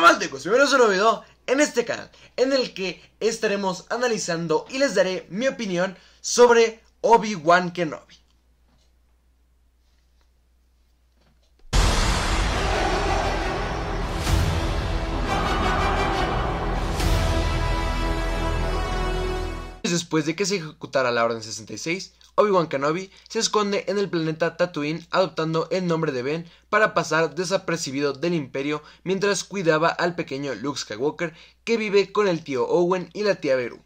dramáticos y un video en este canal, en el que estaremos analizando y les daré mi opinión sobre Obi-Wan Kenobi. después de que se ejecutara la Orden 66, Obi-Wan Kenobi se esconde en el planeta Tatooine adoptando el nombre de Ben para pasar desapercibido del imperio mientras cuidaba al pequeño Luke Skywalker que vive con el tío Owen y la tía Beru.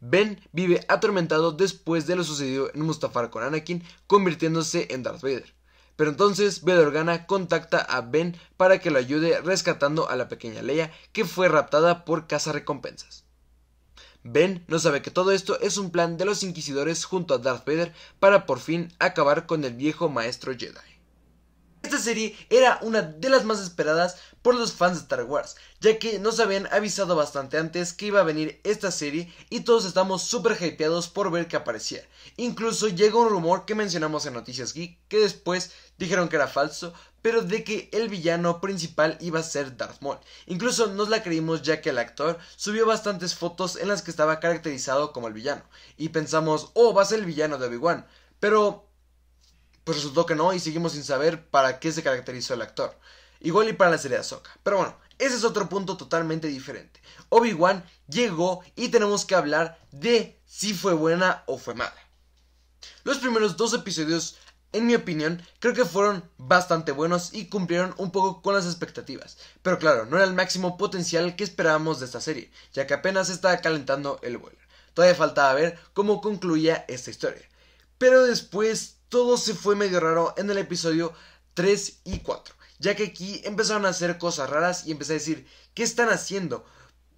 Ben vive atormentado después de lo sucedido en Mustafar con Anakin, convirtiéndose en Darth Vader. Pero entonces Bail Gana contacta a Ben para que lo ayude rescatando a la pequeña Leia que fue raptada por recompensas. Ben no sabe que todo esto es un plan de los inquisidores junto a Darth Vader para por fin acabar con el viejo maestro Jedi. Esta serie era una de las más esperadas por los fans de Star Wars, ya que nos habían avisado bastante antes que iba a venir esta serie y todos estamos súper hypeados por ver que aparecía. Incluso llegó un rumor que mencionamos en Noticias Geek, que después dijeron que era falso, pero de que el villano principal iba a ser Darth Maul. Incluso nos la creímos ya que el actor subió bastantes fotos en las que estaba caracterizado como el villano, y pensamos, oh, va a ser el villano de Obi-Wan. Pero pues resultó que no y seguimos sin saber para qué se caracterizó el actor. Igual y para la serie de Ahsoka. Pero bueno, ese es otro punto totalmente diferente. Obi-Wan llegó y tenemos que hablar de si fue buena o fue mala. Los primeros dos episodios, en mi opinión, creo que fueron bastante buenos y cumplieron un poco con las expectativas. Pero claro, no era el máximo potencial que esperábamos de esta serie, ya que apenas estaba calentando el vuelo. Todavía faltaba ver cómo concluía esta historia. Pero después todo se fue medio raro en el episodio 3 y 4, ya que aquí empezaron a hacer cosas raras y empecé a decir, ¿qué están haciendo?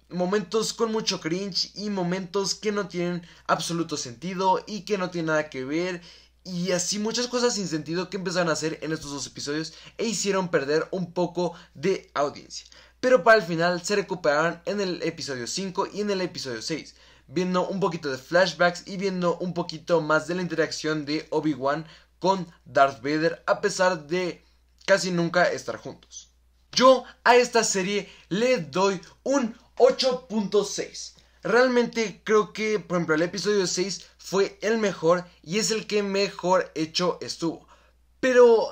Momentos con mucho cringe y momentos que no tienen absoluto sentido y que no tienen nada que ver y así muchas cosas sin sentido que empezaron a hacer en estos dos episodios e hicieron perder un poco de audiencia. Pero para el final se recuperaron en el episodio 5 y en el episodio 6 viendo un poquito de flashbacks y viendo un poquito más de la interacción de Obi-Wan con Darth Vader a pesar de casi nunca estar juntos. Yo a esta serie le doy un 8.6. Realmente creo que, por ejemplo, el episodio 6 fue el mejor y es el que mejor hecho estuvo. Pero uh,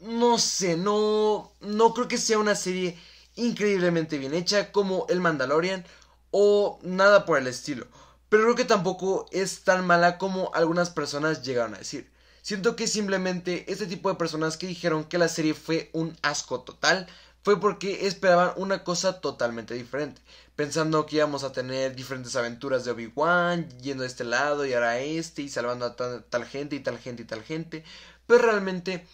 no sé, no no creo que sea una serie increíblemente bien hecha como El Mandalorian, o nada por el estilo. Pero creo que tampoco es tan mala como algunas personas llegaron a decir. Siento que simplemente este tipo de personas que dijeron que la serie fue un asco total fue porque esperaban una cosa totalmente diferente, pensando que íbamos a tener diferentes aventuras de Obi-Wan, yendo a este lado y ahora a este y salvando a tal, gente y tal gente y tal gente, pero realmente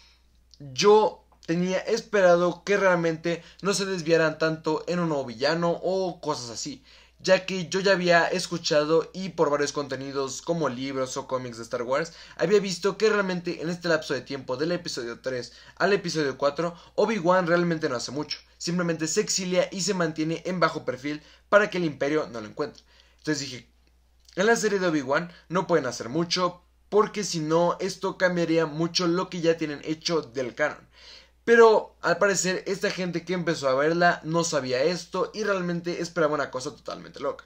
yo tenía esperado que realmente no se desviaran tanto en un nuevo villano o cosas así ya que yo ya había escuchado y por varios contenidos como libros o cómics de Star Wars, había visto que realmente en este lapso de tiempo del episodio 3 al episodio 4, Obi-Wan realmente no hace mucho, simplemente se exilia y se mantiene en bajo perfil para que el imperio no lo encuentre. Entonces dije, en la serie de Obi-Wan no pueden hacer mucho porque si no esto cambiaría mucho lo que ya tienen hecho del canon. Pero al parecer esta gente que empezó a verla no sabía esto y realmente esperaba una cosa totalmente loca.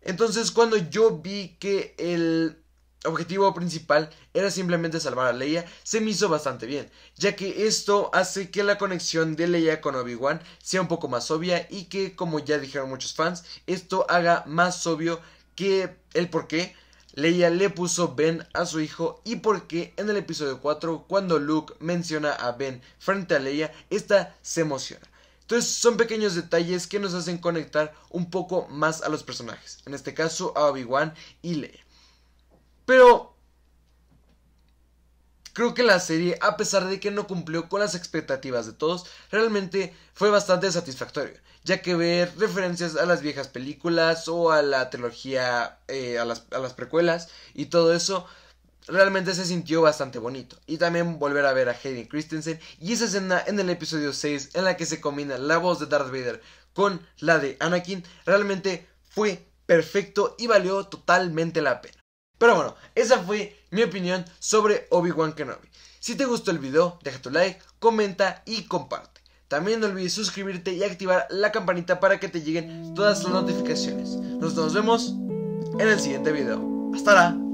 Entonces cuando yo vi que el objetivo principal era simplemente salvar a Leia, se me hizo bastante bien, ya que esto hace que la conexión de Leia con Obi-Wan sea un poco más obvia y que, como ya dijeron muchos fans, esto haga más obvio que el por qué Leia le puso Ben a su hijo y porque en el episodio 4, cuando Luke menciona a Ben frente a Leia, esta se emociona. Entonces son pequeños detalles que nos hacen conectar un poco más a los personajes, en este caso a Obi-Wan y Leia. Pero Creo que la serie, a pesar de que no cumplió con las expectativas de todos, realmente fue bastante satisfactorio, ya que ver referencias a las viejas películas o a la trilogía, eh, a, las, a las precuelas y todo eso, realmente se sintió bastante bonito. Y también volver a ver a Hayden Christensen y esa escena en el episodio 6 en la que se combina la voz de Darth Vader con la de Anakin, realmente fue perfecto y valió totalmente la pena. Pero bueno, esa fue mi opinión sobre Obi-Wan Kenobi. Si te gustó el video, deja tu like, comenta y comparte. También no olvides suscribirte y activar la campanita para que te lleguen todas las notificaciones. nos vemos en el siguiente video. Hasta la